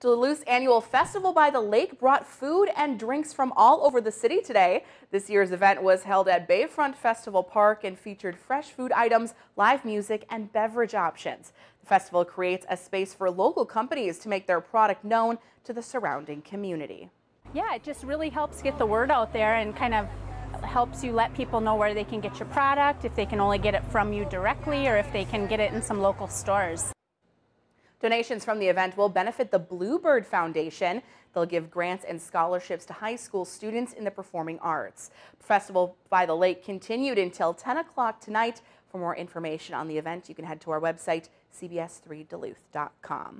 Duluth's annual Festival by the Lake brought food and drinks from all over the city today. This year's event was held at Bayfront Festival Park and featured fresh food items, live music, and beverage options. The festival creates a space for local companies to make their product known to the surrounding community. Yeah, it just really helps get the word out there and kind of helps you let people know where they can get your product, if they can only get it from you directly, or if they can get it in some local stores. Donations from the event will benefit the Bluebird Foundation. They'll give grants and scholarships to high school students in the performing arts. Festival by the Lake continued until 10 o'clock tonight. For more information on the event, you can head to our website, cbs3duluth.com.